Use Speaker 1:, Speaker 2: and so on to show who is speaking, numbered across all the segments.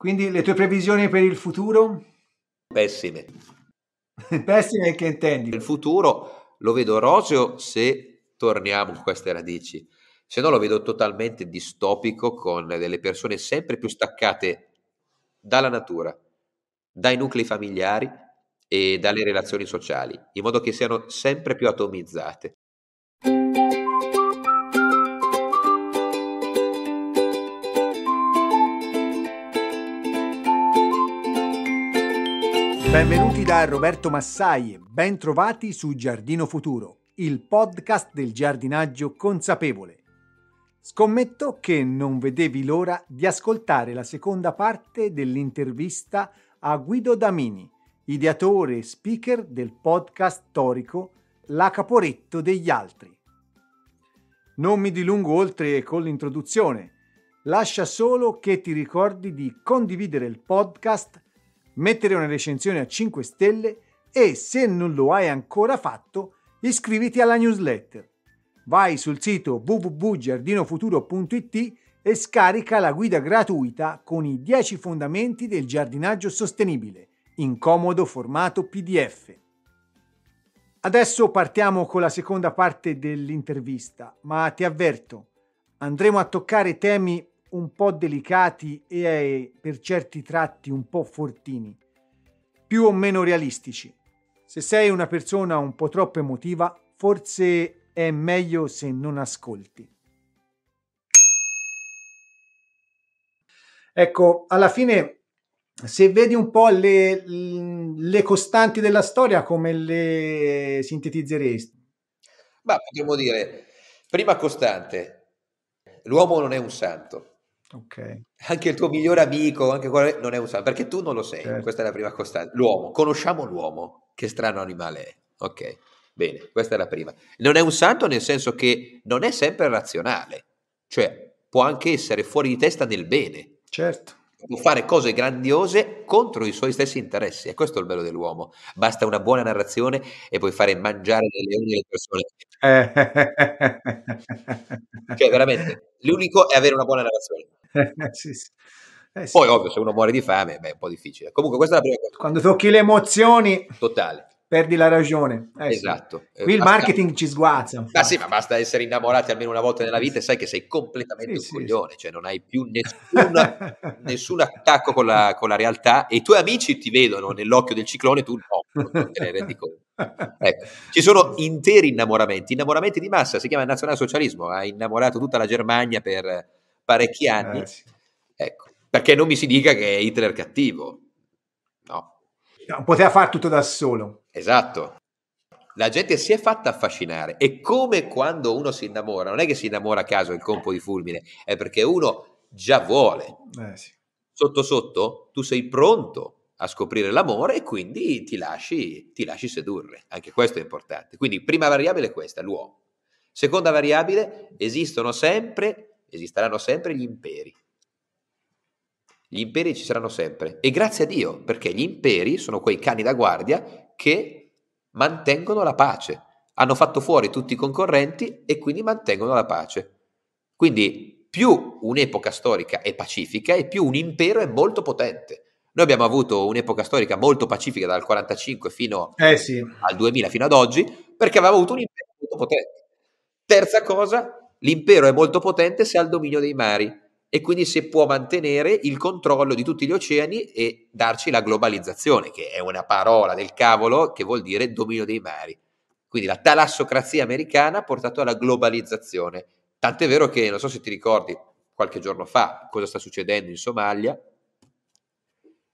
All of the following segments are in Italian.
Speaker 1: Quindi le tue previsioni per il futuro?
Speaker 2: Pessime. Pessime che intendi? Il futuro lo vedo roseo se torniamo a queste radici, se no lo vedo totalmente distopico con delle persone sempre più staccate dalla natura, dai nuclei familiari e dalle relazioni sociali, in modo che siano sempre più atomizzate.
Speaker 1: Benvenuti da Roberto Massai e ben trovati su Giardino Futuro, il podcast del giardinaggio consapevole. Scommetto che non vedevi l'ora di ascoltare la seconda parte dell'intervista a Guido Damini, ideatore e speaker del podcast storico La Caporetto degli Altri. Non mi dilungo oltre con l'introduzione. Lascia solo che ti ricordi di condividere il podcast mettere una recensione a 5 stelle e se non lo hai ancora fatto iscriviti alla newsletter. Vai sul sito www.giardinofuturo.it e scarica la guida gratuita con i 10 fondamenti del giardinaggio sostenibile in comodo formato PDF. Adesso partiamo con la seconda parte dell'intervista, ma ti avverto, andremo a toccare temi un po' delicati e eh, per certi tratti un po' fortini, più o meno realistici. Se sei una persona un po' troppo emotiva, forse è meglio se non ascolti. Ecco, alla fine, se vedi un po' le, le costanti della storia, come le sintetizzeresti?
Speaker 2: Ma potremmo dire, prima costante, l'uomo non è un santo. Okay. Anche il tuo migliore amico, anche quello non è un santo, perché tu non lo sei, certo. questa è la prima costante. L'uomo, conosciamo l'uomo, che strano animale è. Ok, bene, questa è la prima. Non è un santo nel senso che non è sempre razionale, cioè può anche essere fuori di testa nel bene. Certo. Può fare cose grandiose contro i suoi stessi interessi, e questo è il bello dell'uomo. Basta una buona narrazione e puoi fare mangiare dei leoni le
Speaker 1: persone. Eh.
Speaker 2: cioè, veramente, l'unico è avere una buona narrazione
Speaker 1: sì, sì.
Speaker 2: Eh sì. Poi, ovvio, se uno muore di fame, beh, è un po' difficile. Comunque, questa è la prima cosa. Quando tocchi le emozioni, totale.
Speaker 1: Perdi la ragione. Eh esatto. Sì. Eh, Qui il marketing ci sguazza.
Speaker 2: Ma sì, ma basta essere innamorati almeno una volta nella vita e sai che sei completamente sì, un coglione, cioè non hai più nessuna, nessun attacco con la, con la, realtà e i tuoi amici ti vedono nell'occhio del ciclone, tu no, te ne rendi conto. Ecco. Ci sono interi innamoramenti, innamoramenti di massa, si chiama nazionalsocialismo, ha innamorato tutta la Germania per parecchi eh anni. Eh, sì. ecco, perché non mi si dica che è Hitler cattivo. No.
Speaker 1: no. Poteva fare tutto da solo.
Speaker 2: Esatto. La gente si è fatta affascinare. E come quando uno si innamora, non è che si innamora a caso il compo di fulmine, è perché uno già vuole. Eh, sì. Sotto sotto tu sei pronto a scoprire l'amore e quindi ti lasci, ti lasci sedurre. Anche questo è importante. Quindi prima variabile è questa, l'uomo. Seconda variabile, esistono sempre esisteranno sempre gli imperi. Gli imperi ci saranno sempre. E grazie a Dio, perché gli imperi sono quei cani da guardia che mantengono la pace. Hanno fatto fuori tutti i concorrenti e quindi mantengono la pace. Quindi più un'epoca storica è pacifica e più un impero è molto potente. Noi abbiamo avuto un'epoca storica molto pacifica dal 45 fino eh sì. al 2000, fino ad oggi, perché avevamo avuto un impero molto potente. Terza cosa, L'impero è molto potente se ha il dominio dei mari e quindi se può mantenere il controllo di tutti gli oceani e darci la globalizzazione, che è una parola del cavolo che vuol dire dominio dei mari. Quindi la talassocrazia americana ha portato alla globalizzazione. Tant'è vero che, non so se ti ricordi, qualche giorno fa cosa sta succedendo in Somalia,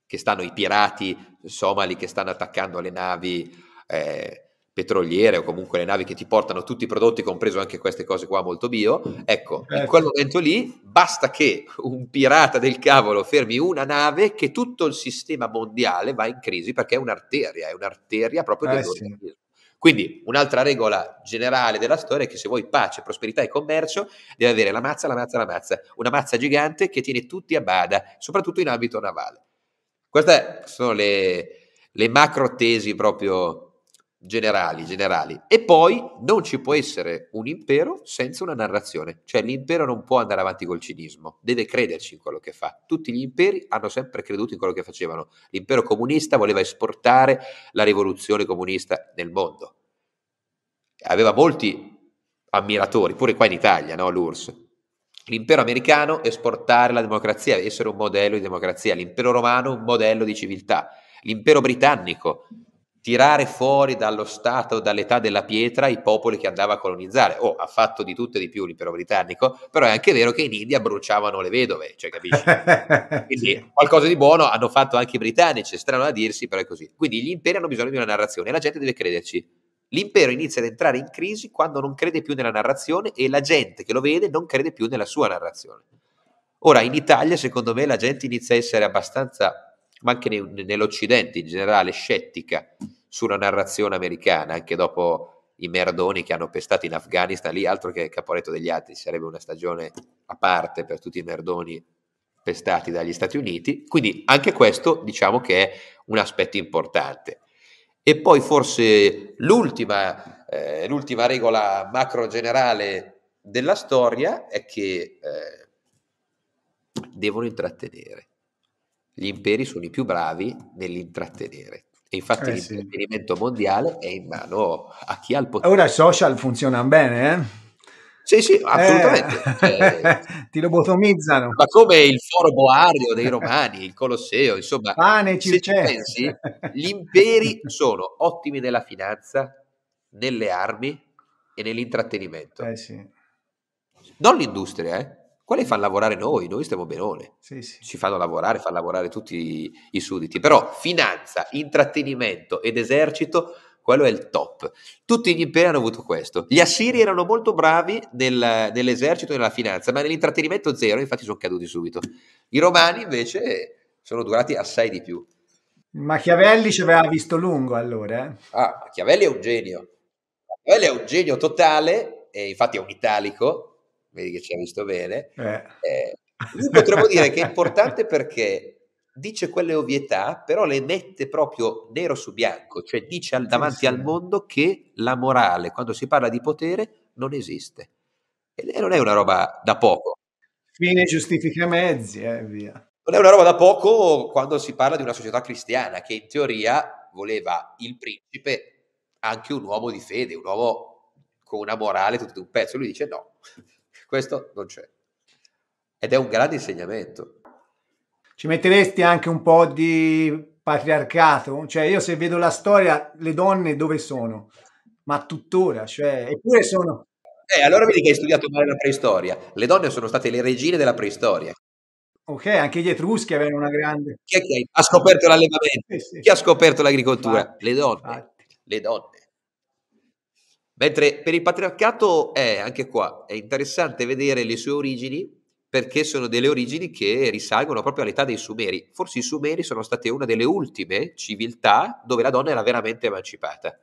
Speaker 2: che stanno i pirati somali che stanno attaccando le navi eh, petroliere o comunque le navi che ti portano tutti i prodotti, compreso anche queste cose qua molto bio, ecco, certo. in quel momento lì basta che un pirata del cavolo fermi una nave che tutto il sistema mondiale va in crisi perché è un'arteria, è un'arteria proprio eh, del sì. Quindi un'altra regola generale della storia è che se vuoi pace, prosperità e commercio, devi avere la mazza, la mazza, la mazza, una mazza gigante che tiene tutti a bada, soprattutto in ambito navale. Queste sono le, le macro tesi proprio generali, generali. E poi non ci può essere un impero senza una narrazione, cioè l'impero non può andare avanti col cinismo, deve crederci in quello che fa. Tutti gli imperi hanno sempre creduto in quello che facevano. L'impero comunista voleva esportare la rivoluzione comunista nel mondo. Aveva molti ammiratori, pure qua in Italia, no, l'URSS. L'impero americano esportare la democrazia, essere un modello di democrazia, l'impero romano un modello di civiltà, l'impero britannico tirare fuori dallo Stato, dall'età della pietra, i popoli che andava a colonizzare. Oh, ha fatto di tutto e di più l'impero britannico, però è anche vero che in India bruciavano le vedove, cioè capisci? Quindi qualcosa di buono hanno fatto anche i britannici, è strano da dirsi, però è così. Quindi gli imperi hanno bisogno di una narrazione e la gente deve crederci. L'impero inizia ad entrare in crisi quando non crede più nella narrazione e la gente che lo vede non crede più nella sua narrazione. Ora, in Italia, secondo me, la gente inizia a essere abbastanza, ma anche nell'Occidente in generale, scettica sulla narrazione americana, anche dopo i merdoni che hanno pestato in Afghanistan, lì altro che Caporetto degli Altri, sarebbe una stagione a parte per tutti i merdoni pestati dagli Stati Uniti, quindi anche questo diciamo che è un aspetto importante. E poi forse l'ultima, eh, l'ultima regola macro generale della storia è che eh, devono intrattenere. Gli imperi sono i più bravi nell'intrattenere. E infatti eh, l'intervenimento sì. mondiale è in mano a chi ha il potere.
Speaker 1: Ora i social funzionano bene, eh?
Speaker 2: Sì, sì, eh. assolutamente.
Speaker 1: Eh, cioè, ti lobotomizzano.
Speaker 2: Ma come il foro boario dei romani, il Colosseo, insomma. Pane, ci circensi. Gli imperi sono ottimi nella finanza, nelle armi e nell'intrattenimento. Eh sì. Non l'industria, eh? Quelli fanno lavorare noi, noi stiamo benone. Sì, sì. Ci fanno lavorare, fanno lavorare tutti i sudditi. Però finanza, intrattenimento ed esercito, quello è il top. Tutti gli imperi hanno avuto questo. Gli assiri erano molto bravi nel, nell'esercito e nella finanza, ma nell'intrattenimento zero, infatti sono caduti subito. I romani invece sono durati assai di più.
Speaker 1: Machiavelli ci aveva visto lungo allora. Eh?
Speaker 2: Ah, Machiavelli è un genio. Machiavelli è un genio totale, infatti è un italico, vedi che ci ha visto bene. Eh. Eh, potremmo dire che è importante perché dice quelle ovvietà, però le mette proprio nero su bianco, cioè dice al, davanti al mondo che la morale, quando si parla di potere, non esiste. E non è una roba da poco.
Speaker 1: Fine giustifica mezzi, eh, via.
Speaker 2: Non è una roba da poco quando si parla di una società cristiana che in teoria voleva il principe anche un uomo di fede, un uomo con una morale tutto un pezzo. Lui dice no, questo non c'è. Ed è un grande insegnamento.
Speaker 1: Ci metteresti anche un po' di patriarcato? Cioè io se vedo la storia, le donne dove sono? Ma tuttora, cioè, eppure sono...
Speaker 2: Eh, allora vedi che hai studiato male la preistoria. Le donne sono state le regine della preistoria.
Speaker 1: Ok, anche gli etruschi avevano una grande...
Speaker 2: Chi è che ha scoperto l'allevamento? Eh sì. Chi ha scoperto l'agricoltura? Infatti, le donne. Infatti. Le donne. Mentre per il patriarcato è, anche qua, è interessante vedere le sue origini perché sono delle origini che risalgono proprio all'età dei Sumeri. Forse i Sumeri sono state una delle ultime civiltà dove la donna era veramente emancipata.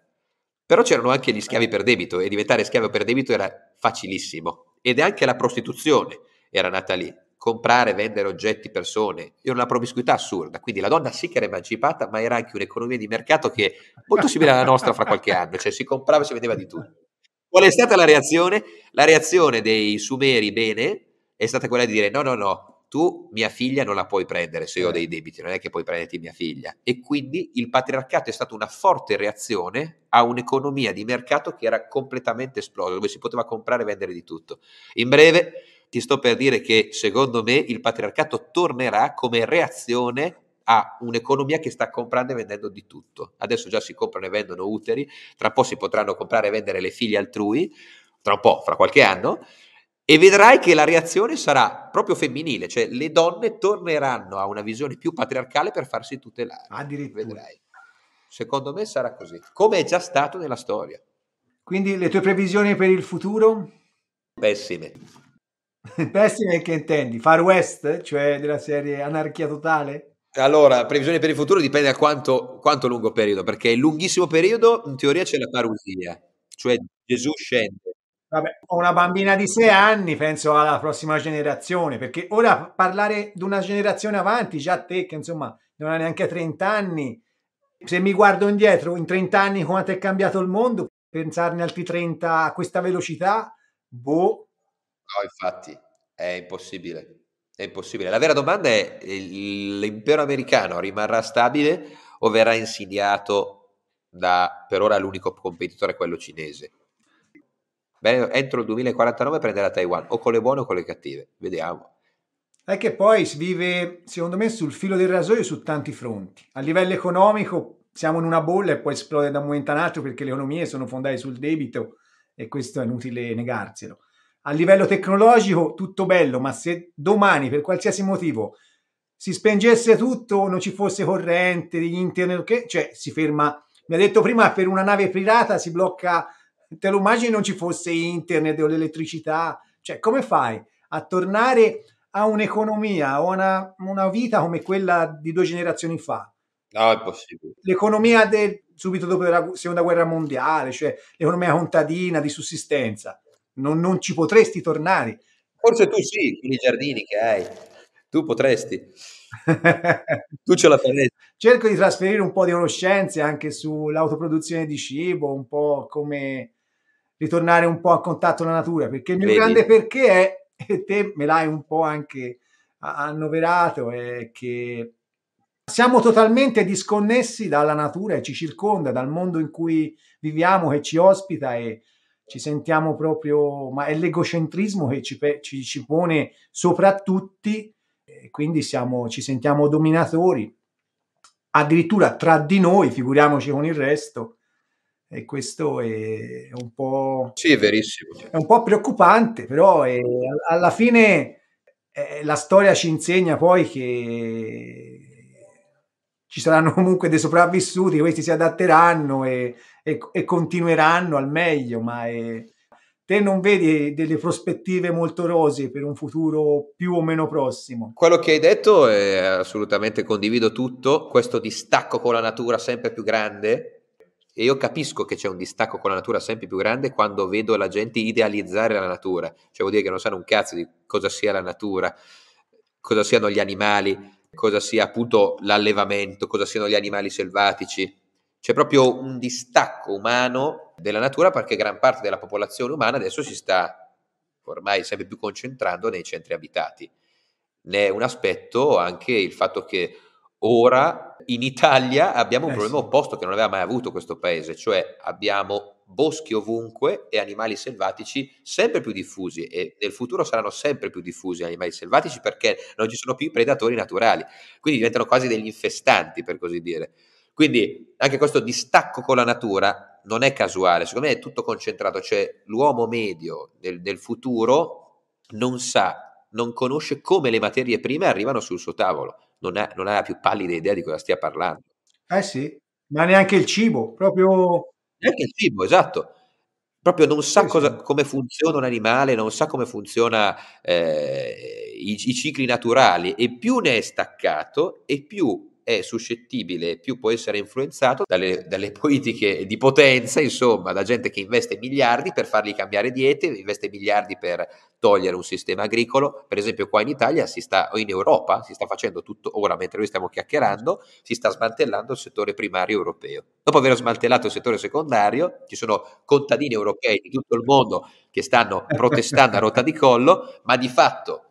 Speaker 2: Però c'erano anche gli schiavi per debito e diventare schiavo per debito era facilissimo. Ed anche la prostituzione era nata lì comprare vendere oggetti, persone, era una promiscuità assurda. Quindi la donna sì che era emancipata, ma era anche un'economia di mercato che è molto simile alla nostra fra qualche anno, cioè si comprava e si vendeva di tutto. Qual è stata la reazione? La reazione dei sumeri bene è stata quella di dire no, no, no, tu mia figlia non la puoi prendere se io ho dei certo. debiti, non è che puoi prenderti mia figlia. E quindi il patriarcato è stata una forte reazione a un'economia di mercato che era completamente esplosa, dove si poteva comprare e vendere di tutto. In breve, ti sto per dire che secondo me il patriarcato tornerà come reazione a un'economia che sta comprando e vendendo di tutto. Adesso già si comprano e vendono uteri, tra un po' si potranno comprare e vendere le figlie altrui, tra un po', fra qualche anno, e vedrai che la reazione sarà proprio femminile, cioè le donne torneranno a una visione più patriarcale per farsi tutelare. Addirittura. Vedrai. Secondo me sarà così, come è già stato nella storia.
Speaker 1: Quindi le tue previsioni per il futuro?
Speaker 2: Pessime.
Speaker 1: Pessime che intendi? Far West, cioè della serie anarchia totale?
Speaker 2: Allora, previsione per il futuro dipende da quanto, quanto lungo periodo, perché il lunghissimo periodo in teoria c'è la parusia, cioè Gesù scende.
Speaker 1: Vabbè, una bambina di sei anni penso alla prossima generazione, perché ora parlare di una generazione avanti, già te che insomma non ha neanche 30 anni, se mi guardo indietro in 30 anni quanto è cambiato il mondo, pensarne altri 30 a questa velocità,
Speaker 2: boh. No, infatti, è impossibile. È impossibile. La vera domanda è: l'impero americano rimarrà stabile o verrà insidiato da per ora l'unico competitore, quello cinese? Beh, entro il 2049 prenderà Taiwan, o con le buone o con le cattive, vediamo.
Speaker 1: È che poi si vive, secondo me, sul filo del rasoio su tanti fronti. A livello economico siamo in una bolla e poi esplode da un momento all'altro perché le economie sono fondate sul debito e questo è inutile negarselo a livello tecnologico tutto bello, ma se domani per qualsiasi motivo si spengesse tutto, non ci fosse corrente, internet, che, cioè si ferma. Mi ha detto prima per una nave pirata si blocca, te lo immagini non ci fosse internet o l'elettricità, cioè come fai a tornare a un'economia o una, una vita come quella di due generazioni fa?
Speaker 2: No, è possibile.
Speaker 1: L'economia del, subito dopo la seconda guerra mondiale, cioè l'economia contadina di sussistenza non, non ci potresti tornare.
Speaker 2: Forse tu sì, con i giardini che hai, tu potresti. tu ce la faresti.
Speaker 1: Cerco di trasferire un po' di conoscenze anche sull'autoproduzione di cibo, un po' come ritornare un po' a contatto con la natura, perché il mio Vedi. grande perché è, e te me l'hai un po' anche annoverato, è che siamo totalmente disconnessi dalla natura che ci circonda, dal mondo in cui viviamo, che ci ospita e ci sentiamo proprio, ma è l'egocentrismo che ci, ci, ci pone sopra tutti, e quindi siamo, ci sentiamo dominatori, addirittura tra di noi, figuriamoci con il resto, e questo è un po'...
Speaker 2: Sì, è verissimo.
Speaker 1: È un po' preoccupante, però è, alla fine eh, la storia ci insegna poi che ci saranno comunque dei sopravvissuti, questi si adatteranno e e, e continueranno al meglio, ma è... Eh, te non vedi delle prospettive molto rosee per un futuro più o meno prossimo.
Speaker 2: Quello che hai detto è assolutamente condivido tutto, questo distacco con la natura sempre più grande e io capisco che c'è un distacco con la natura sempre più grande quando vedo la gente idealizzare la natura, cioè vuol dire che non sanno un cazzo di cosa sia la natura, cosa siano gli animali, cosa sia appunto l'allevamento, cosa siano gli animali selvatici. C'è proprio un distacco umano della natura perché gran parte della popolazione umana adesso si sta ormai sempre più concentrando nei centri abitati. Ne è un aspetto anche il fatto che ora in Italia abbiamo un eh problema sì. opposto che non aveva mai avuto questo paese, cioè abbiamo boschi ovunque e animali selvatici sempre più diffusi e nel futuro saranno sempre più diffusi gli animali selvatici perché non ci sono più i predatori naturali, quindi diventano quasi degli infestanti per così dire. Quindi anche questo distacco con la natura non è casuale, secondo me è tutto concentrato, cioè l'uomo medio del, del futuro non sa, non conosce come le materie prime arrivano sul suo tavolo, non ha, non ha la più pallida idea di cosa stia parlando. Eh sì, ma neanche il cibo, proprio... Neanche il cibo, esatto proprio non sa cosa, come funziona un animale, non sa come funzionano eh, i, i, cicli naturali e più ne è staccato e più è suscettibile, più può essere influenzato dalle, dalle, politiche di potenza, insomma, da gente che investe miliardi per fargli cambiare diete, investe miliardi per togliere un sistema agricolo. Per esempio, qua in Italia si sta, o in Europa si sta facendo tutto ora, mentre noi stiamo chiacchierando, si sta smantellando il settore primario europeo. Dopo aver smantellato il settore secondario, ci sono contadini europei di tutto il mondo che stanno protestando a rotta di collo, ma di fatto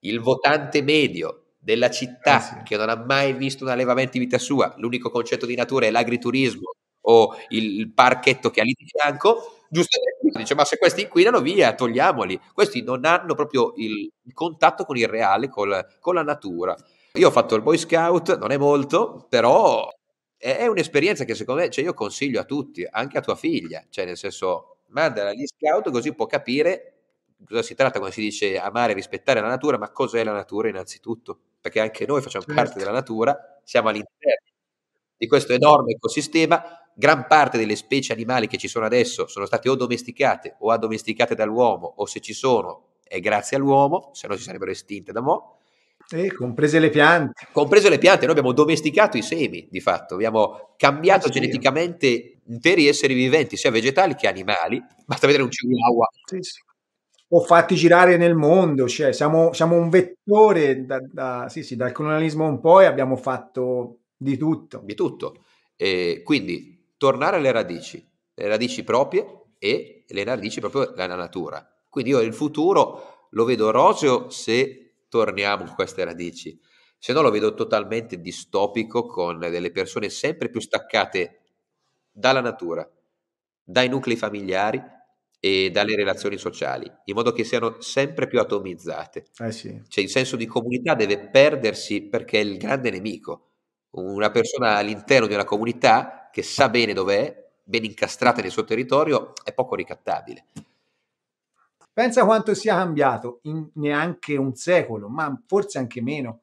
Speaker 2: il votante medio della città ah, sì. che non ha mai visto un allevamento in vita sua, l'unico concetto di natura è l'agriturismo o il parchetto che ha lì di fianco, giustamente dice ma se questi inquinano via, togliamoli. Questi non hanno proprio il, il contatto con il reale, col, con la natura. Io ho fatto il Boy Scout, non è molto, però è, è un'esperienza che secondo me cioè io consiglio a tutti, anche a tua figlia, cioè nel senso mandala agli scout così può capire cosa si tratta quando si dice amare e rispettare la natura, ma cos'è la natura innanzitutto perché anche noi facciamo certo. parte della natura, siamo all'interno di questo enorme ecosistema, gran parte delle specie animali che ci sono adesso sono state o domesticate o addomesticate dall'uomo, o se ci sono è grazie all'uomo, se no si sarebbero estinte da mo'.
Speaker 1: Eh, comprese
Speaker 2: le piante. Comprese le piante, noi abbiamo domesticato i semi, di fatto, abbiamo cambiato ah, sì. geneticamente interi esseri viventi, sia vegetali che animali. Basta vedere un chihuahua. Sì,
Speaker 1: sì o fatti girare nel mondo, cioè siamo, siamo un vettore da, da, sì, sì, dal colonialismo in poi abbiamo fatto
Speaker 2: di tutto. Di tutto. E quindi tornare alle radici, le radici proprie e le radici proprio della natura. Quindi io il futuro lo vedo roseo se torniamo a queste radici, se no lo vedo totalmente distopico con delle persone sempre più staccate dalla natura, dai nuclei familiari, e dalle relazioni sociali, in modo che siano sempre più atomizzate. Eh sì. Cioè il senso di comunità deve perdersi perché è il grande nemico. Una persona all'interno di una comunità che sa bene dov'è, ben incastrata nel suo territorio, è poco ricattabile.
Speaker 1: Pensa quanto sia cambiato in neanche un secolo, ma forse anche meno.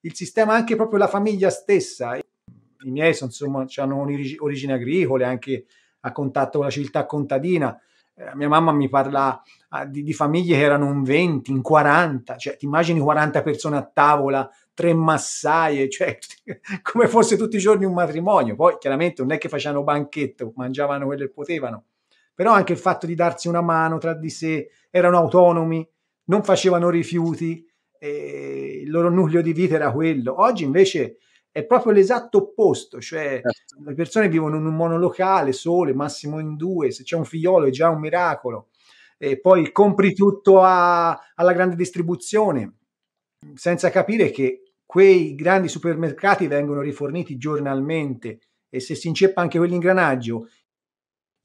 Speaker 1: Il sistema, anche proprio la famiglia stessa. I miei, insomma, hanno origini agricole, anche a contatto con la città contadina eh, mia mamma mi parla ah, di, di, famiglie che erano in 20, in 40, cioè ti immagini 40 persone a tavola, tre massaie, cioè come fosse tutti i giorni un matrimonio. Poi chiaramente non è che facevano banchetto, mangiavano quello che potevano, però anche il fatto di darsi una mano tra di sé, erano autonomi, non facevano rifiuti, il loro nucleo di vita era quello. Oggi invece è proprio l'esatto opposto, cioè certo. le persone vivono in un monolocale sole, massimo in due, se c'è un figliolo è già un miracolo, e poi compri tutto a, alla grande distribuzione, senza capire che quei grandi supermercati vengono riforniti giornalmente e se si inceppa anche quell'ingranaggio.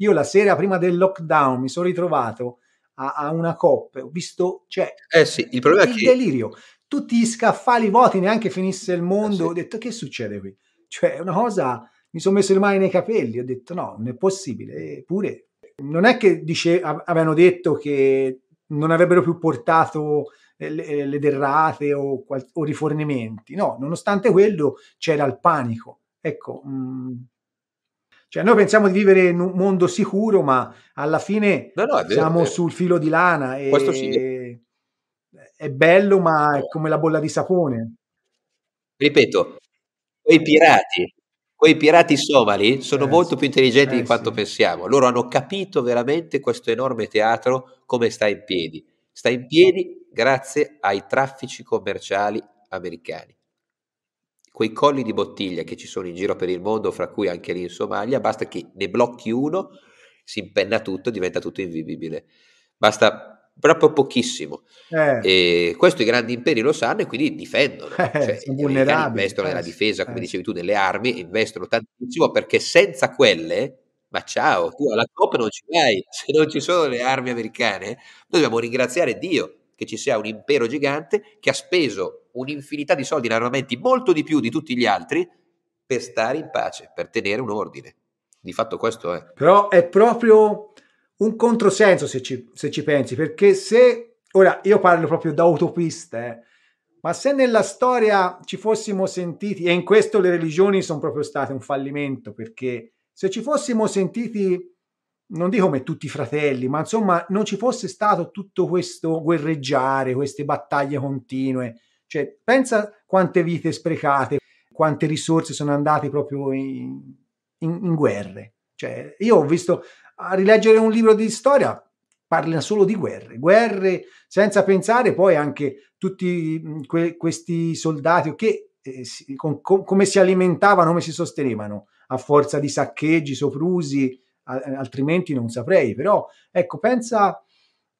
Speaker 1: Io la sera prima del lockdown mi sono ritrovato a, a una coppa, ho visto, cioè,
Speaker 2: eh sì, il, il delirio
Speaker 1: tutti gli scaffali vuoti, neanche finisse il mondo. Sì. Ho detto che succede qui? Cioè, è una cosa, mi sono messo le mani nei capelli, ho detto no, non è possibile, eppure non è che dice, avevano detto che non avrebbero più portato eh, le, eh, le derrate o, o, rifornimenti, no, nonostante quello c'era il panico. Ecco, mh, mm, cioè noi pensiamo di vivere in un mondo sicuro, ma alla fine no, no, vero, siamo sul filo di lana e, Questo sì. E è bello, ma è come la bolla di sapone.
Speaker 2: Ripeto, quei eh. pirati, quei pirati somali sono eh, molto più intelligenti eh, di quanto sì. pensiamo. Loro hanno capito veramente questo enorme teatro come sta in piedi. Sta in piedi grazie ai traffici commerciali americani. Quei colli di bottiglia che ci sono in giro per il mondo, fra cui anche lì in Somalia, basta che ne blocchi uno, si impenna tutto, diventa tutto invivibile. Basta proprio pochissimo. Eh. questo i grandi imperi lo sanno e quindi difendono. Eh, cioè, investono nella eh, difesa, come eh. dicevi tu, nelle armi, investono tantissimo perché senza quelle ma ciao, tu alla Coppa non ci vai, se non ci sono le armi americane, noi dobbiamo ringraziare Dio che ci sia un impero gigante che ha speso un'infinità di soldi in armamenti, molto di più di tutti gli altri, per stare in pace, per tenere un ordine. Di fatto questo è.
Speaker 1: Però è proprio un controsenso se ci, se ci pensi, perché se, ora io parlo proprio da utopista, eh, ma se nella storia ci fossimo sentiti, e in questo le religioni sono proprio state un fallimento, perché se ci fossimo sentiti, non dico come tutti i fratelli, ma insomma non ci fosse stato tutto questo guerreggiare, queste battaglie continue, cioè pensa quante vite sprecate, quante risorse sono andate proprio in, in, in guerre. Cioè, io ho visto a rileggere un libro di storia parla solo di guerre, guerre senza pensare poi anche tutti que- questi soldati che, eh, si, con, con, come si alimentavano, come si sostenevano a forza di saccheggi, soprusi, a, eh, altrimenti non saprei, però ecco, pensa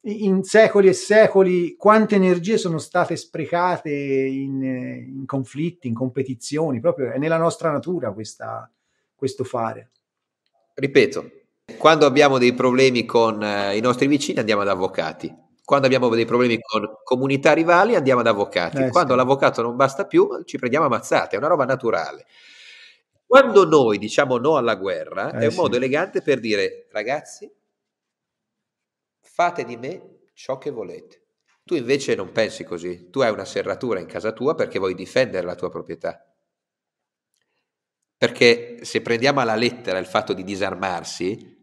Speaker 1: in secoli e secoli quante energie sono state sprecate in, eh, in conflitti, in competizioni, proprio è nella nostra natura questa, questo fare.
Speaker 2: Ripeto, quando abbiamo dei problemi con eh, i nostri vicini andiamo ad avvocati, quando abbiamo dei problemi con comunità rivali andiamo ad avvocati, eh, quando sì. l'avvocato non basta più ci prendiamo ammazzate, è una roba naturale. Quando noi diciamo no alla guerra eh, è un sì. modo elegante per dire ragazzi fate di me ciò che volete. Tu invece non pensi così, tu hai una serratura in casa tua perché vuoi difendere la tua proprietà. Perché se prendiamo alla lettera il fatto di disarmarsi,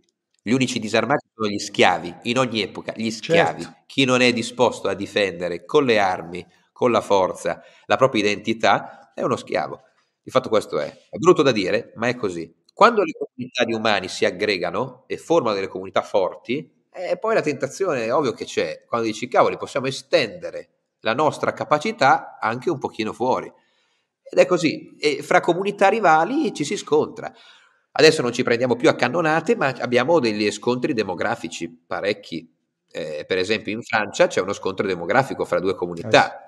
Speaker 2: gli unici disarmati sono gli schiavi, in ogni epoca, gli schiavi. Certo. Chi non è disposto a difendere con le armi, con la forza, la propria identità, è uno schiavo. Di fatto questo è. È brutto da dire, ma è così. Quando le comunità di umani si aggregano e formano delle comunità forti, e eh, poi la tentazione è ovvio che c'è. Quando dici, cavoli, possiamo estendere la nostra capacità anche un pochino fuori. Ed è così, e fra comunità rivali ci si scontra. Adesso non ci prendiamo più a cannonate, ma abbiamo degli scontri demografici parecchi. Eh, per esempio in Francia c'è uno scontro demografico fra due comunità. Eh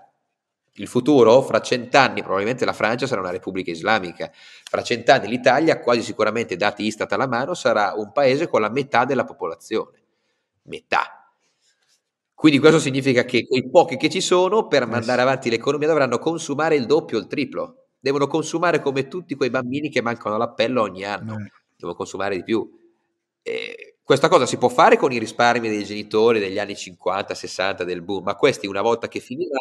Speaker 2: il futuro, fra cent'anni, probabilmente la Francia sarà una repubblica islamica, fra cent'anni l'Italia, quasi sicuramente dati Istat alla mano, sarà un paese con la metà della popolazione. Metà. Quindi questo significa che quei pochi che ci sono per eh mandare avanti l'economia dovranno consumare il doppio o il triplo devono consumare come tutti quei bambini che mancano l'appello ogni anno, eh. devono consumare di più. E questa cosa si può fare con i risparmi dei genitori degli anni 50, 60 del boom, ma questi una volta che finiranno...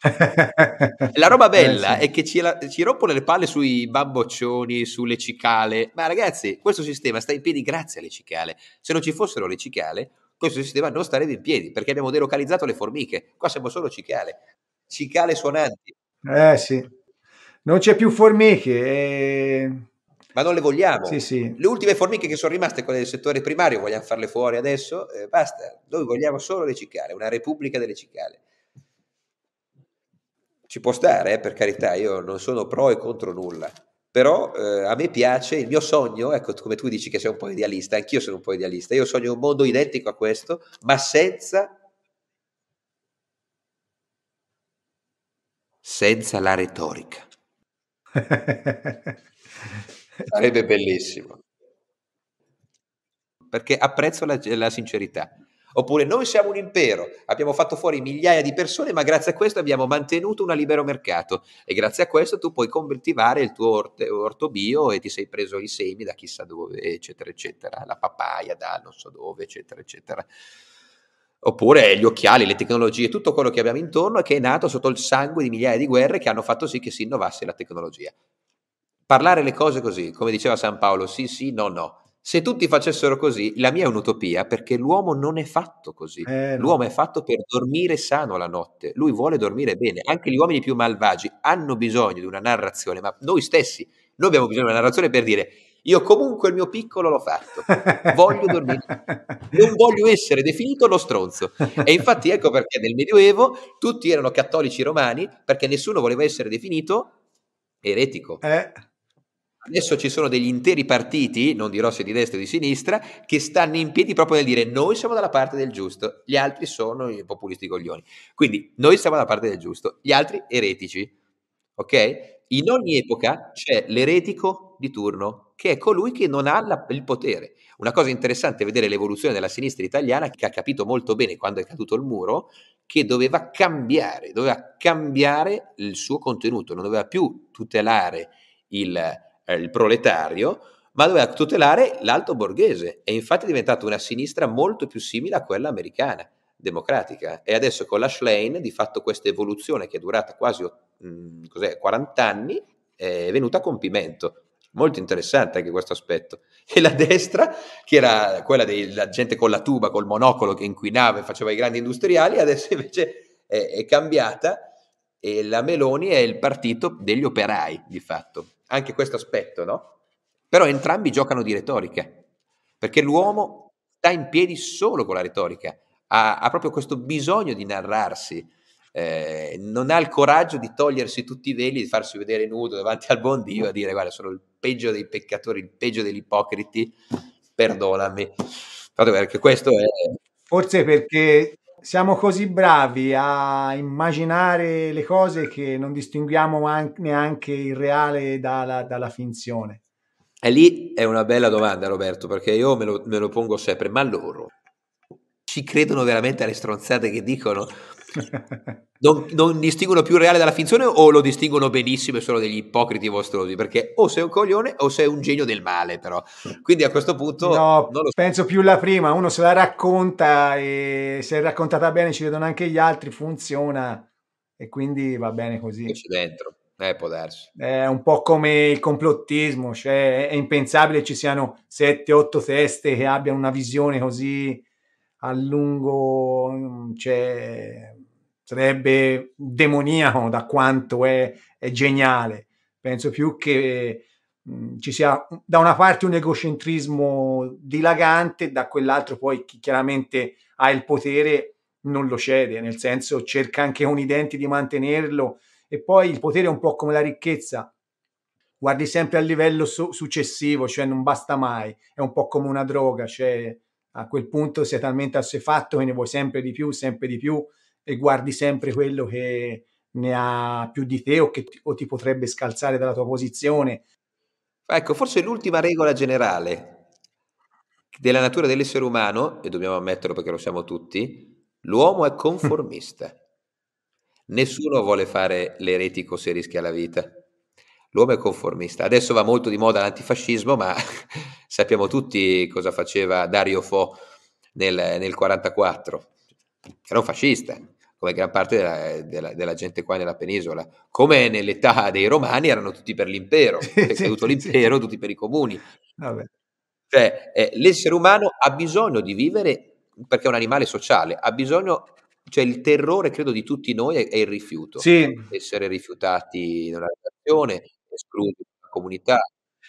Speaker 2: la roba eh, bella eh, sì. è che ci, la, ci rompono le palle sui bamboccioni, sulle cicale, ma ragazzi questo sistema sta in piedi grazie alle cicale, se non ci fossero le cicale questo sistema non starebbe in piedi perché abbiamo delocalizzato le formiche, qua siamo solo cicale, cicale suonanti.
Speaker 1: Eh sì, non c'è più formiche. E... Eh.
Speaker 2: Ma non le vogliamo. Sì, sì. Le ultime formiche che sono rimaste, quelle del settore primario, vogliamo farle fuori adesso? Eh, basta, noi vogliamo solo le cicale, una repubblica delle cicale. Ci può stare, eh, per carità, io non sono pro e contro nulla però eh, a me piace, il mio sogno, ecco come tu dici che sei un po' idealista, anch'io sono un po' idealista, io sogno un mondo identico a questo, ma senza, senza la retorica. Sarebbe bellissimo. Perché apprezzo la, la sincerità. Oppure noi siamo un impero, abbiamo fatto fuori migliaia di persone, ma grazie a questo abbiamo mantenuto un libero mercato e grazie a questo tu puoi coltivare il tuo orte, orto bio e ti sei preso i semi da chissà dove, eccetera, eccetera, la papaya da non so dove, eccetera, eccetera oppure gli occhiali, le tecnologie, tutto quello che abbiamo intorno e che è nato sotto il sangue di migliaia di guerre che hanno fatto sì che si innovasse la tecnologia. Parlare le cose così, come diceva San Paolo, sì, sì, no, no. Se tutti facessero così, la mia è un'utopia perché l'uomo non è fatto così. Eh, l'uomo è fatto per dormire sano la notte, lui vuole dormire bene. Anche gli uomini più malvagi hanno bisogno di una narrazione, ma noi stessi, noi abbiamo bisogno di una narrazione per dire io comunque il mio piccolo l'ho fatto, voglio dormire, non voglio essere definito lo stronzo. E infatti ecco perché nel Medioevo tutti erano cattolici romani perché nessuno voleva essere definito eretico. Eh. Adesso ci sono degli interi partiti, non dirò se di destra o di sinistra, che stanno in piedi proprio nel dire noi siamo dalla parte del giusto, gli altri sono i populisti coglioni. Quindi noi siamo dalla parte del giusto, gli altri eretici. Ok? In ogni epoca c'è l'eretico di turno, che è colui che non ha la, il potere. Una cosa interessante è vedere l'evoluzione della sinistra italiana che ha capito molto bene quando è caduto il muro che doveva cambiare, doveva cambiare il suo contenuto, non doveva più tutelare il, eh, il proletario, ma doveva tutelare l'alto borghese. E infatti è diventata una sinistra molto più simile a quella americana, democratica. E adesso con la Schlein, di fatto, questa evoluzione che è durata quasi mh, mm, 40 anni è venuta a compimento. Molto interessante anche questo aspetto. E la destra, che era quella della gente con la tuba, col monocolo che inquinava e faceva i grandi industriali, adesso invece è, è cambiata e la Meloni è il partito degli operai, di fatto. Anche questo aspetto, no? Però entrambi giocano di retorica, perché l'uomo sta in piedi solo con la retorica, ha, ha proprio questo bisogno di narrarsi, eh, non ha il coraggio di togliersi tutti i veli, di farsi vedere nudo davanti al buon Dio e dire guarda sono il peggio dei peccatori, il peggio degli ipocriti, perdonami. Perché questo è...
Speaker 1: Forse perché siamo così bravi a immaginare le cose che non distinguiamo neanche il reale dalla, dalla, finzione.
Speaker 2: E lì è una bella domanda, Roberto, perché io me lo, me lo pongo sempre, ma loro ci credono veramente alle stronzate che dicono? Non, non, distinguono più il reale dalla finzione o lo distinguono benissimo e sono degli ipocriti vostrosi? Perché o sei un coglione o sei un genio del male, però. Quindi a questo punto. No, so. penso più
Speaker 1: la prima. Uno se la racconta e se è raccontata bene ci vedono anche gli altri, funziona e quindi va bene così. C'è dentro,
Speaker 2: eh, può darsi.
Speaker 1: È un po' come il complottismo, cioè è impensabile ci siano 7-8 teste che abbiano una visione così a lungo. Cioè, sarebbe demoniaco da quanto è, è geniale. Penso più che mh, mm, ci sia da una parte un egocentrismo dilagante, da quell'altro poi chi chiaramente ha il potere non lo cede, nel senso cerca anche con i denti di mantenerlo e poi il potere è un po' come la ricchezza, guardi sempre al livello su- successivo, cioè non basta mai, è un po' come una droga, cioè a quel punto sei talmente assefatto che ne vuoi sempre di più, sempre di più e guardi sempre quello che ne ha più di te o che ti, o ti potrebbe scalzare dalla tua posizione.
Speaker 2: Ecco, forse l'ultima regola generale della natura dell'essere umano, e dobbiamo ammetterlo perché lo siamo tutti, l'uomo è conformista. Nessuno vuole fare l'eretico se rischia la vita. L'uomo è conformista. Adesso va molto di moda l'antifascismo, ma sappiamo tutti cosa faceva Dario Fo nel, nel 44. Era un fascista, come gran parte della, della, della, gente qua nella penisola. Come nell'età dei romani erano tutti per l'impero, è caduto l'impero, tutti per i comuni. Vabbè. Cioè, eh, l'essere umano ha bisogno di vivere perché è un animale sociale, ha bisogno, cioè il terrore credo di tutti noi è, è il rifiuto, sì. essere rifiutati in una relazione, esclusi dalla comunità,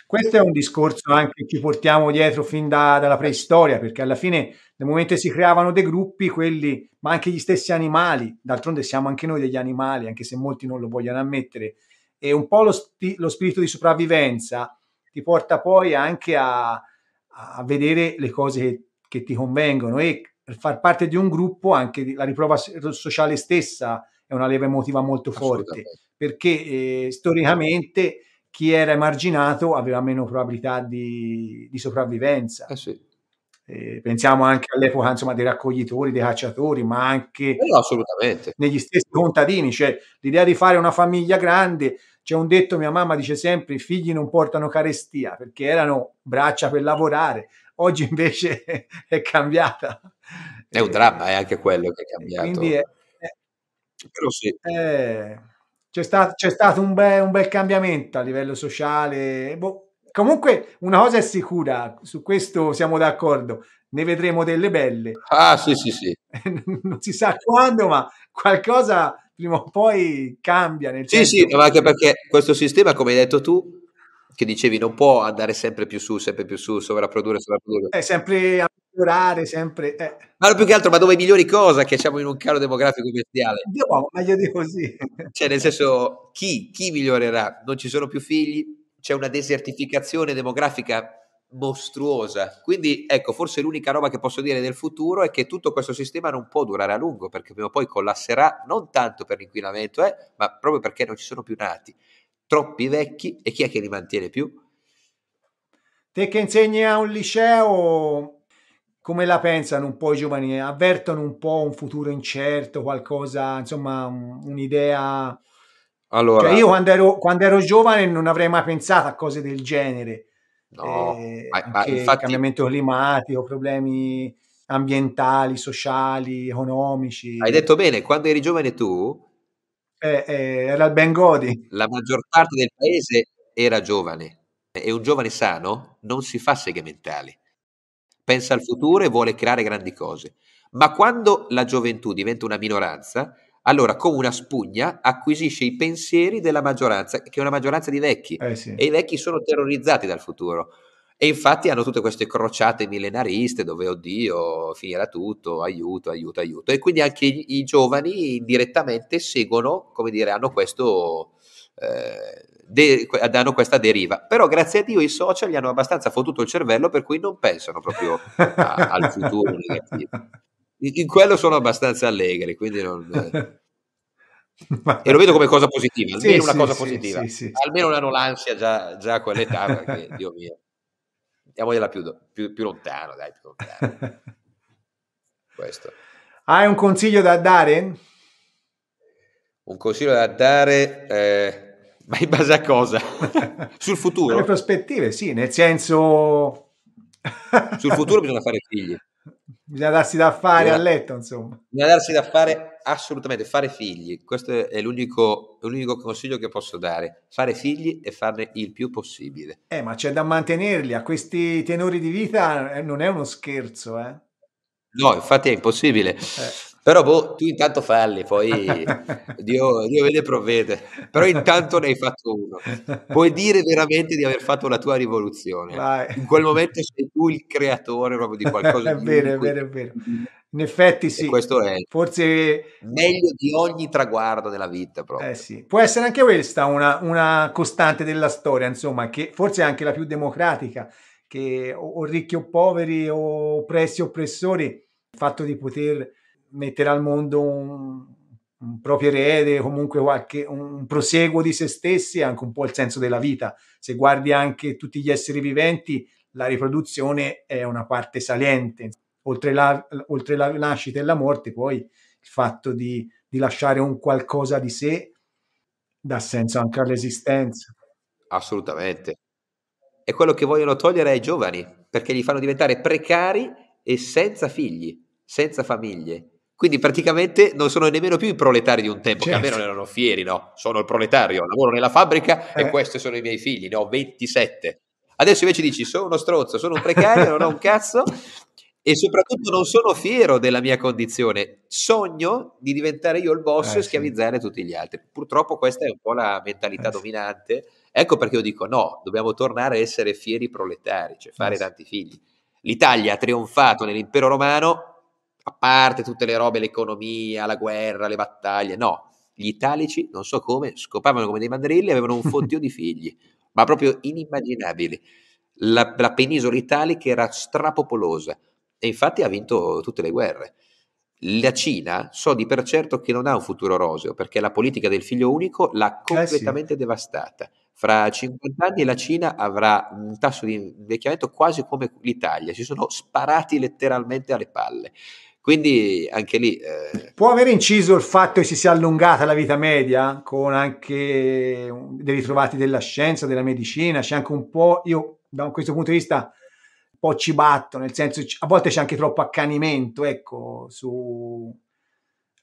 Speaker 1: questo è un discorso anche che ci portiamo dietro fin da, dalla preistoria, perché alla fine, nel momento che si creavano dei gruppi, quelli, ma anche gli stessi animali, d'altronde siamo anche noi degli animali, anche se molti non lo vogliono ammettere, e un po' lo, spi- lo spirito di sopravvivenza ti porta poi anche a, a vedere le cose che, che, ti convengono e far parte di un gruppo, anche la riprova sociale stessa è una leva emotiva molto forte, perché eh, storicamente chi era emarginato aveva meno probabilità di, di sopravvivenza. Eh sì. eh, pensiamo anche all'epoca insomma, dei raccoglitori, dei cacciatori, ma anche eh, negli stessi contadini. Cioè, l'idea di fare una famiglia grande, c'è un detto, mia mamma dice sempre, i figli non portano carestia, perché erano braccia per lavorare. Oggi invece è cambiata.
Speaker 2: È un dramma, è anche quello che è cambiato. Quindi è, Però sì.
Speaker 1: È eh. C'è, stat- c'è stato un, be- un, bel cambiamento a livello sociale. Boh. Comunque, una cosa è sicura, su questo siamo d'accordo. Ne vedremo delle belle.
Speaker 2: Ah, sì, sì, sì.
Speaker 1: non si sa quando, ma qualcosa prima o poi cambia. Nel sì, sì, che... anche
Speaker 2: perché questo sistema, come hai detto tu, che dicevi non può andare sempre più su, sempre più su, sovrapprodurre, sovrapprodurre.
Speaker 1: È sempre migliorare sempre. Eh.
Speaker 2: Ma più che altro, ma dove migliori cosa che siamo in un calo demografico bestiale?
Speaker 1: No, ma io così.
Speaker 2: Cioè, nel senso, chi, chi migliorerà? Non ci sono più figli, c'è una desertificazione demografica mostruosa. Quindi, ecco, forse l'unica roba che posso dire del futuro è che tutto questo sistema non può durare a lungo, perché prima o poi collasserà, non tanto per l'inquinamento, eh, ma proprio perché non ci sono più nati. Troppi vecchi, e chi è che li mantiene più?
Speaker 1: Te che insegni a un liceo come la pensano un po' i giovani? Avvertono un po' un futuro incerto, qualcosa, insomma, un'idea...
Speaker 2: Allora, cioè io quando
Speaker 1: ero, quando ero, giovane non avrei mai pensato a cose del genere. No, eh, ma, infatti... cambiamento climatico, problemi ambientali, sociali, economici. Hai detto
Speaker 2: bene, quando eri giovane tu...
Speaker 1: Eh, eh, era il
Speaker 2: Ben Godi. La maggior parte del paese era giovane e un giovane sano non si fa segmentali. mentali pensa al futuro e vuole creare grandi cose. Ma quando la gioventù diventa una minoranza, allora come una spugna acquisisce i pensieri della maggioranza, che è una maggioranza di vecchi, eh sì. e i vecchi sono terrorizzati dal futuro. E infatti hanno tutte queste crociate millenariste dove, oddio, finirà tutto, aiuto, aiuto, aiuto. E quindi anche i, i giovani indirettamente seguono, come dire, hanno questo... Eh, de- hanno questa deriva. Però grazie a Dio i social gli hanno abbastanza fottuto il cervello per cui non pensano proprio
Speaker 1: a- al futuro negativo.
Speaker 2: In-, quello sono abbastanza allegri, quindi non... Eh. e lo vedo come cosa positiva, almeno sì, una cosa sì, positiva. Sì, almeno non hanno l'ansia già, già a quell'età, perché Dio mio. Andiamogliela più, più, più lontano, dai, più lontano. Questo. Hai un consiglio da dare? Un consiglio da dare... Eh ma in base a cosa? Sul futuro? Le
Speaker 1: prospettive, sì, nel senso...
Speaker 2: Sul futuro bisogna fare figli.
Speaker 1: Bisogna darsi da fare bisogna, a letto, insomma.
Speaker 2: Bisogna darsi da fare assolutamente, fare figli. Questo è l'unico, l'unico consiglio che posso dare. Fare figli e farne il più possibile.
Speaker 1: Eh, ma c'è da mantenerli. A questi tenori di vita eh, non è uno scherzo,
Speaker 2: eh? No, infatti è impossibile. Eh. Però boh, tu intanto falli, poi Dio, Dio vede e provvede. Però intanto ne hai fatto uno. Puoi dire veramente di aver fatto la tua rivoluzione. Vai. In quel momento sei tu il creatore proprio di qualcosa. è di vero, è vero, è vero. In effetti sì. E questo è forse meglio di ogni traguardo della vita. Proprio. Eh sì.
Speaker 1: Può essere anche questa una, una costante della storia, insomma, che forse è anche la più democratica, che o, o ricchi o poveri o oppressi o oppressori, il fatto di poter mettere al mondo un, un proprio erede, comunque qualche, un proseguo di se stessi, è anche un po' il senso della vita. Se guardi anche tutti gli esseri viventi, la riproduzione è una parte saliente. Oltre la, oltre la nascita e la morte, poi il fatto di, di lasciare un qualcosa di sé dà senso anche all'esistenza.
Speaker 2: Assolutamente. È quello che vogliono togliere ai giovani, perché li fanno diventare precari e senza figli, senza famiglie. Quindi praticamente non sono nemmeno più i proletari di un tempo, certo. che almeno erano fieri, no? Sono il proletario, lavoro nella fabbrica eh. e questi sono i miei figli, ne ho 27. Adesso invece dici sono uno strozzo, sono un precario, non ho un cazzo e soprattutto non sono fiero della mia condizione. Sogno di diventare io il boss eh, e schiavizzare sì. tutti gli altri. Purtroppo questa è un po' la mentalità eh, dominante. Ecco perché io dico no, dobbiamo tornare a essere fieri proletari, cioè fare eh, tanti figli. L'Italia ha trionfato nell'impero romano a parte tutte le robe, l'economia, la guerra, le battaglie, no, gli italici, non so come, scopavano come dei mandrilli e avevano un fottio di figli, ma proprio inimmaginabili. La, la penisola italica era strapopolosa e infatti ha vinto tutte le guerre. La Cina so di per certo che non ha un futuro roseo perché la politica del figlio unico l'ha completamente eh sì. devastata. Fra 50 anni la Cina avrà un tasso di invecchiamento quasi come l'Italia, si sono sparati letteralmente alle palle. Quindi anche lì... Eh...
Speaker 1: Può aver inciso il fatto che si sia allungata la vita media con anche mm, dei ritrovati della scienza, della medicina, c'è anche un po', io da questo punto di vista un po' ci batto, nel senso a volte c'è anche troppo accanimento, ecco, su...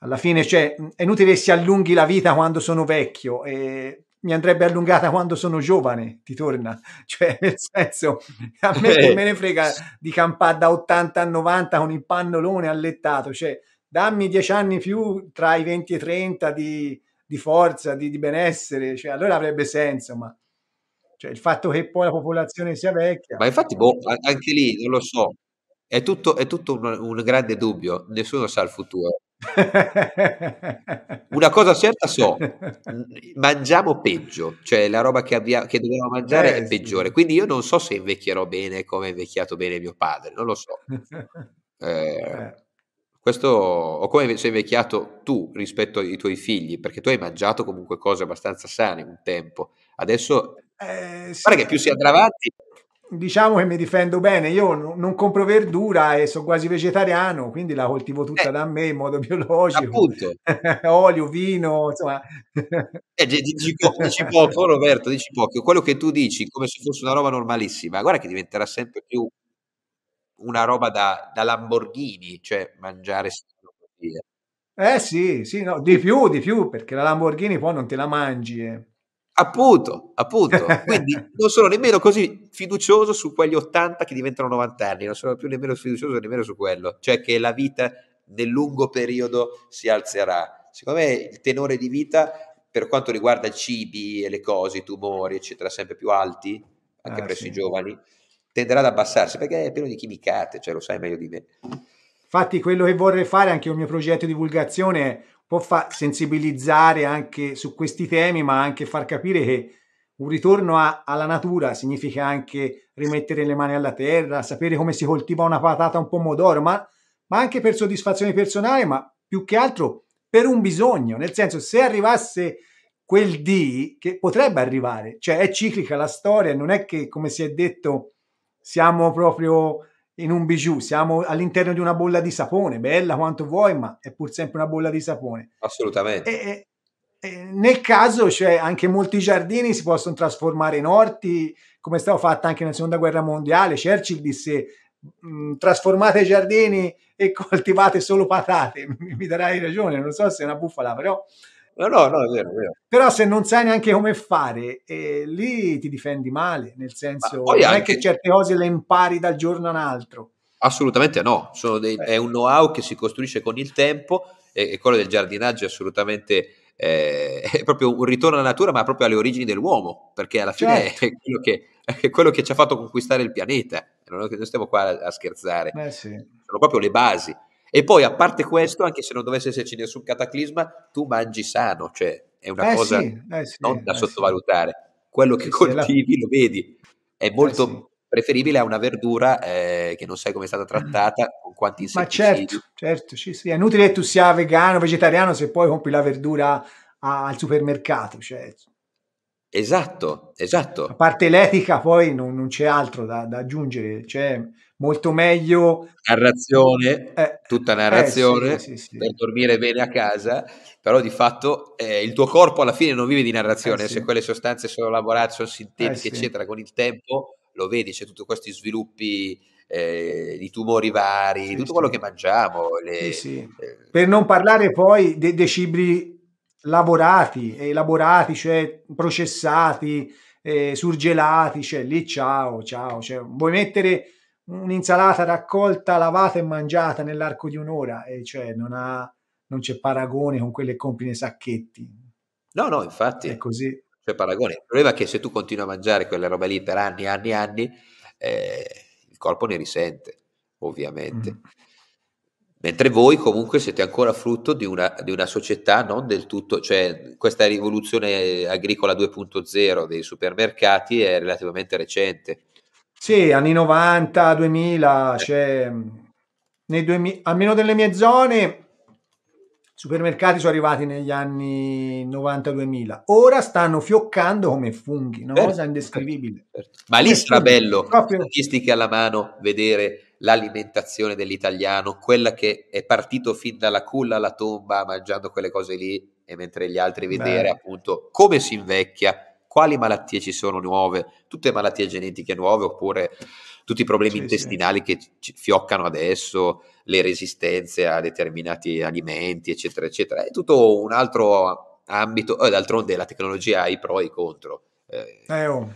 Speaker 1: Alla fine, cioè, mm, è inutile che si allunghi la vita quando sono vecchio. E mi andrebbe allungata quando sono giovane, ti torna, cioè nel senso a me che eh. me ne frega di campare da 80 a 90 con il pannolone allettato, cioè dammi dieci anni più tra i 20 e i 30 di, di forza, di, di, benessere, cioè allora avrebbe senso, ma cioè, il fatto che poi la popolazione sia vecchia. Ma
Speaker 2: infatti, boh, anche lì non lo so, è tutto, è tutto un, un grande dubbio, nessuno sa il futuro. Una cosa certa so, mangiamo peggio, cioè la roba che, abbia, che dovevamo mangiare eh, è peggiore, quindi io non so se invecchierò bene come è invecchiato bene mio padre, non lo so. Eh, eh. Questo, o come sei invecchiato tu rispetto ai tuoi figli, perché tu hai mangiato comunque cose abbastanza sane un tempo, adesso eh, sì, pare che più si andrà avanti,
Speaker 1: diciamo che mi difendo bene. Io no, non compro verdura e sono quasi vegetariano, quindi la coltivo tutta eh, da me in modo biologico. Appunto. Olio, vino, insomma.
Speaker 2: eh, dici, poco, dici poco, Roberto, dici poco. Quello che tu dici come se fosse una roba normalissima, guarda che diventerà sempre più una roba da, da Lamborghini, cioè mangiare
Speaker 1: Eh sì, sì, no, di più, di più,
Speaker 2: perché la Lamborghini poi non te la mangi. Eh. Appunto, appunto. Quindi non sono nemmeno così fiducioso su quegli 80 che diventano 90 anni, non sono più nemmeno fiducioso nemmeno su quello, cioè che la vita nel lungo periodo si alzerà. Secondo me il tenore di vita per quanto riguarda cibi e le cose, i tumori, eccetera, sempre più alti, anche ah, presso sì. i giovani, tenderà ad abbassarsi perché è pieno di chimicate, cioè lo sai meglio di me.
Speaker 1: Infatti quello che vorrei fare anche un mio progetto di divulgazione è può fa- sensibilizzare anche su questi temi, ma anche far capire che un ritorno a- alla natura significa anche rimettere le mani alla terra, sapere come si coltiva una patata, un pomodoro, ma, ma anche per soddisfazione personale, ma più che altro per un bisogno, nel senso se arrivasse quel D che potrebbe arrivare, cioè è ciclica la storia, non è che come si è detto siamo proprio in un bijou, siamo all'interno di una bolla di sapone, bella quanto vuoi, ma è pur sempre una bolla di sapone.
Speaker 2: Assolutamente. E,
Speaker 1: e, nel caso, cioè, anche molti giardini si possono trasformare in orti, come è stato fatto anche nella seconda guerra mondiale. Churchill disse: mm, trasformate i giardini e coltivate solo patate. Mi, mi darai ragione, non so se è una bufala, però No, no, no, è vero, è vero. Però se non sai neanche come fare, eh, lì ti difendi male, nel senso non anche... è che certe cose le impari dal giorno all'altro.
Speaker 2: Assolutamente no, dei, eh. è un know-how che si costruisce con il tempo e, e quello del giardinaggio è assolutamente eh, è proprio un ritorno alla natura, ma proprio alle origini dell'uomo, perché alla fine certo. è, quello che, è, quello che, ci ha fatto conquistare il pianeta. Non, è, stiamo qua a, scherzare,
Speaker 1: eh sì. sono
Speaker 2: proprio le basi. E poi, a parte questo, anche se non dovesse esserci nessun cataclisma, tu mangi sano, cioè è una eh cosa sì, eh sì, non da eh sottovalutare. Sì. Quello che eh coltivi lo vedi, è molto eh preferibile a una verdura eh, che non sai come è stata trattata, con quanti insetticidi. Ma
Speaker 1: certo, certo, sì, sì. è inutile che tu sia vegano, vegetariano se poi compri la verdura a, al supermercato, cioè
Speaker 2: Esatto, esatto. A parte
Speaker 1: l'etica poi non, non c'è altro da, da, aggiungere, c'è molto meglio...
Speaker 2: Narrazione, eh, tutta eh, narrazione, eh, sì, sì, sì. per dormire bene a casa, però di fatto eh, il tuo corpo alla fine non vive di narrazione, eh, se quelle sostanze sono lavorate, sono sintetiche, eh, eccetera, con il tempo lo vedi, c'è tutti questi sviluppi eh, i tumori vari, sì, tutto quello che mangiamo. Le, sì, sì. Eh,
Speaker 1: per non parlare poi dei decibri lavorati, elaborati, cioè processati, eh, surgelati, cioè lì ciao, ciao, cioè, vuoi mettere un'insalata raccolta, lavata e mangiata nell'arco di un'ora, e cioè non, ha, non c'è paragone con quelle che compri nei sacchetti.
Speaker 2: No, no, infatti. È così. C'è paragone. Il problema è che se tu continui a mangiare quelle robe lì per anni, anni, anni, eh, il corpo ne risente, ovviamente. Mm. Mentre voi comunque siete ancora frutto di una, di una, società non del tutto, cioè questa rivoluzione agricola 2.0 dei supermercati è relativamente recente.
Speaker 1: Sì, anni 90, 2000, cioè, nei 2000, almeno nelle mie zone, i supermercati sono arrivati negli anni 90-2000. Ora stanno fioccando come funghi, una certo. cosa indescrivibile.
Speaker 2: Certo. Ma lì strabello, certo. statistiche alla mano, vedere l'alimentazione dell'italiano, quella che è partito fin dalla culla alla tomba mangiando quelle cose lì e mentre gli altri vedere Beh. appunto come si invecchia, quali malattie ci sono nuove, tutte malattie genetiche nuove oppure tutti i problemi sì, intestinali sì. che fioccano adesso, le resistenze a determinati alimenti, eccetera, eccetera. È tutto un altro ambito, eh, d'altronde la tecnologia ha i pro e i contro. Eh, eh, oh.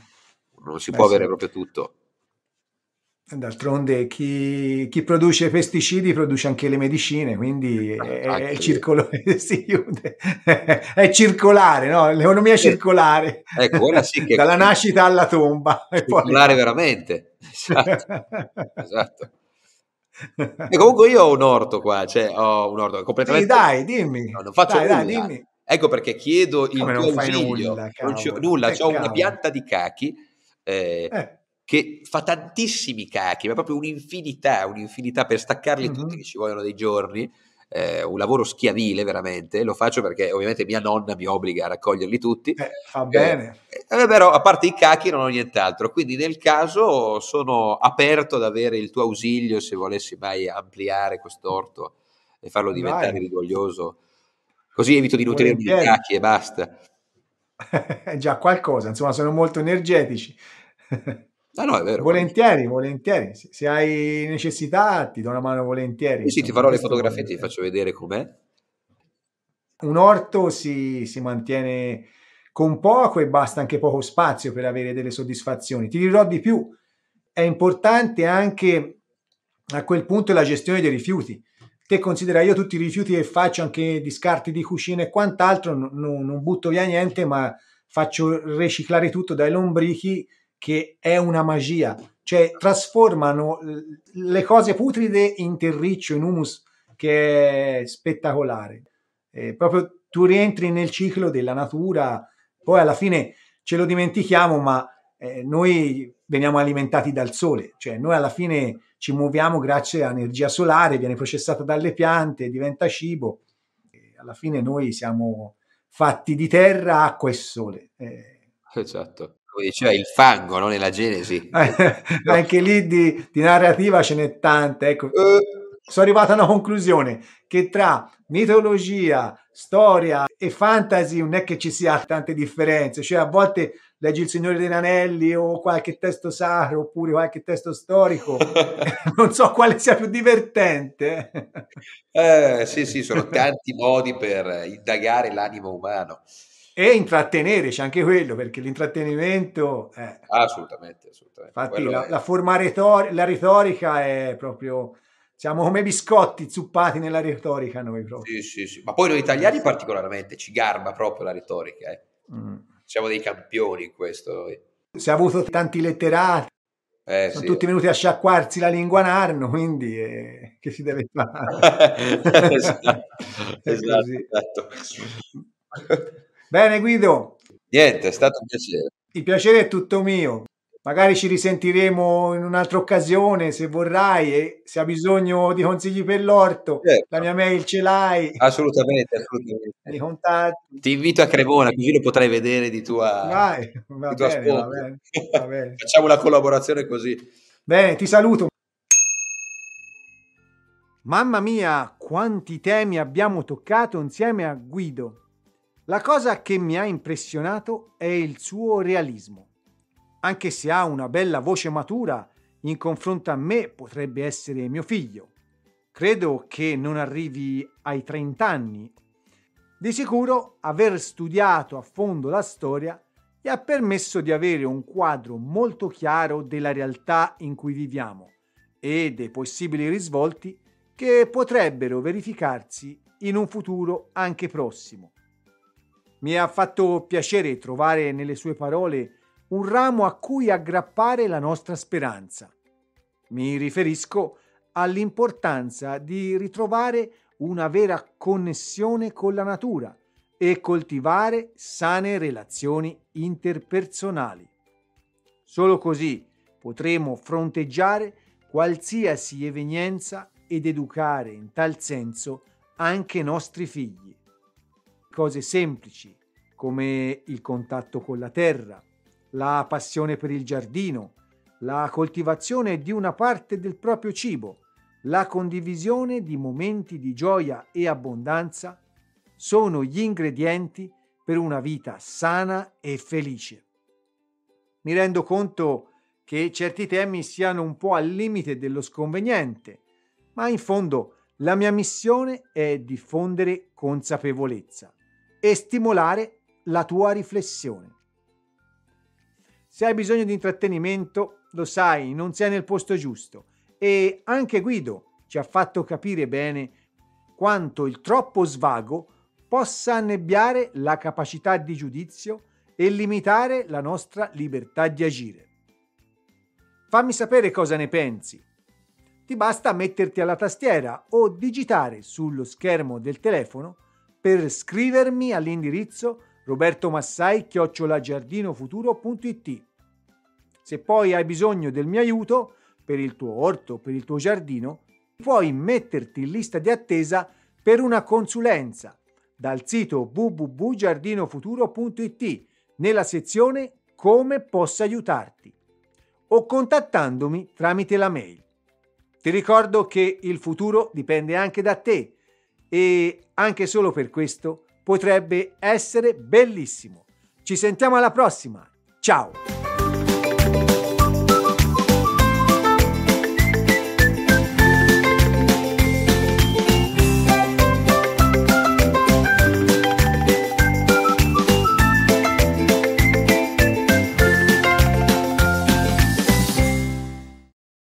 Speaker 2: Non si può avere proprio tutto.
Speaker 1: D'altronde chi, chi, produce pesticidi produce anche le medicine, quindi eh, è, il circolo- che si chiude. è circolare, no? l'economia eh, circolare,
Speaker 2: ecco, ora sì che dalla
Speaker 1: nascita alla tomba. Circolare poi... veramente, esatto.
Speaker 2: esatto. E comunque io ho un orto qua, cioè ho un orto completamente... Sì, dai, dimmi. No, non faccio dai, nulla. Dai, dimmi. Ecco perché chiedo il Come tuo non ausilio. Nulla, non c'ho, nulla, c'ho una pianta di cachi. Eh, eh che fa tantissimi cachi, ma proprio un'infinità, un'infinità per staccarli mm-hmm. tutti che ci vogliono dei giorni. Eh, un lavoro schiavile veramente, lo faccio perché ovviamente mia nonna mi obbliga a raccoglierli tutti. Eh,
Speaker 1: fa bene.
Speaker 2: Eh, eh, però a parte i cachi non ho nient'altro, quindi nel caso sono aperto ad avere il tuo ausilio se volessi mai ampliare quest'orto e farlo diventare Vai. rigoglioso, così evito di nutrirmi di cachi e basta.
Speaker 1: già qualcosa, insomma sono molto energetici. Ah, no, vero, volentieri, volentieri. Se, hai necessità ti do una mano volentieri. Sì, sì ti farò le fotografie,
Speaker 2: ti faccio vedere com'è.
Speaker 1: Un orto si, si mantiene con poco e basta anche poco spazio per avere delle soddisfazioni. Ti dirò di più, è importante anche a quel punto la gestione dei rifiuti. Te considera io tutti i rifiuti che faccio, anche di scarti di cucina e quant'altro, no, non butto via niente, ma faccio riciclare tutto dai lombrichi che è una magia, cioè trasformano le cose putride in terriccio, in humus, che è spettacolare. Eh, proprio tu rientri nel ciclo della natura, poi alla fine ce lo dimentichiamo, ma eh, noi veniamo alimentati dal sole, cioè noi alla fine ci muoviamo grazie all'energia solare, viene processata dalle piante, diventa cibo. alla fine noi siamo fatti di terra, acqua e sole. Eh,
Speaker 2: esatto come diceva, il fango no? nella Genesi.
Speaker 1: Eh, anche lì di, di, narrativa ce n'è tante. Ecco. Eh. Sono arrivato a una conclusione che tra mitologia, storia e fantasy non è che ci sia tante differenze, cioè a volte leggi il Signore degli Anelli o qualche testo sacro oppure qualche testo storico, non so quale sia più divertente.
Speaker 2: Eh, sì, sì, sono tanti modi per indagare l'animo umano.
Speaker 1: E intrattenere c'è anche quello, perché l'intrattenimento...
Speaker 2: È... Eh. Assolutamente, assolutamente. Infatti la, è...
Speaker 1: la, forma retorica, la retorica è proprio... Siamo come biscotti zuppati nella retorica noi proprio.
Speaker 2: Sì, sì, sì. Ma poi noi eh, italiani particolarmente ci garba proprio la retorica. Eh. Mm. Siamo dei campioni in questo
Speaker 1: Si è avuto tanti letterati, eh, sono sì. tutti venuti a sciacquarsi la lingua narno, quindi eh, che si deve fare? Esatto, esatto, esatto. Bene Guido.
Speaker 2: Niente, è stato un piacere.
Speaker 1: Il piacere è tutto mio. Magari ci risentiremo in un'altra occasione se vorrai e se hai bisogno di consigli per l'orto, certo. la mia mail ce l'hai.
Speaker 2: Assolutamente, assolutamente. Ti invito a Cremona così lo potrai vedere di tua,
Speaker 1: Vai, va di tua bene, va bene, va bene.
Speaker 2: Facciamo la collaborazione così.
Speaker 1: Bene, ti saluto. Mamma mia, quanti temi abbiamo toccato insieme a Guido. La cosa che mi ha impressionato è il suo realismo. Anche se ha una bella voce matura, in confronto a me potrebbe essere mio figlio. Credo che non arrivi ai 30 anni. Di sicuro aver studiato a fondo la storia gli ha permesso di avere un quadro molto chiaro della realtà in cui viviamo e dei possibili risvolti che potrebbero verificarsi in un futuro anche prossimo. Mi ha fatto piacere trovare nelle sue parole un ramo a cui aggrappare la nostra speranza. Mi riferisco all'importanza di ritrovare una vera connessione con la natura e coltivare sane relazioni interpersonali. Solo così potremo fronteggiare qualsiasi evenienza ed educare in tal senso anche i nostri figli cose semplici come il contatto con la terra, la passione per il giardino, la coltivazione di una parte del proprio cibo, la condivisione di momenti di gioia e abbondanza sono gli ingredienti per una vita sana e felice. Mi rendo conto che certi temi siano un po' al limite dello sconveniente, ma in fondo la mia missione è diffondere consapevolezza e stimolare la tua riflessione. Se hai bisogno di intrattenimento, lo sai, non sei nel posto giusto e anche Guido ci ha fatto capire bene quanto il troppo svago possa annebbiare la capacità di giudizio e limitare la nostra libertà di agire. Fammi sapere cosa ne pensi. Ti basta metterti alla tastiera o digitare sullo schermo del telefono per scrivermi all'indirizzo robertomassai-giardinofuturo.it. Se poi hai bisogno del mio aiuto per il tuo orto, per il tuo giardino, puoi metterti in lista di attesa per una consulenza dal sito www.giardinofuturo.it nella sezione Come posso aiutarti o contattandomi tramite la mail. Ti ricordo che il futuro dipende anche da te e anche solo per questo potrebbe essere bellissimo. Ci sentiamo alla prossima. Ciao!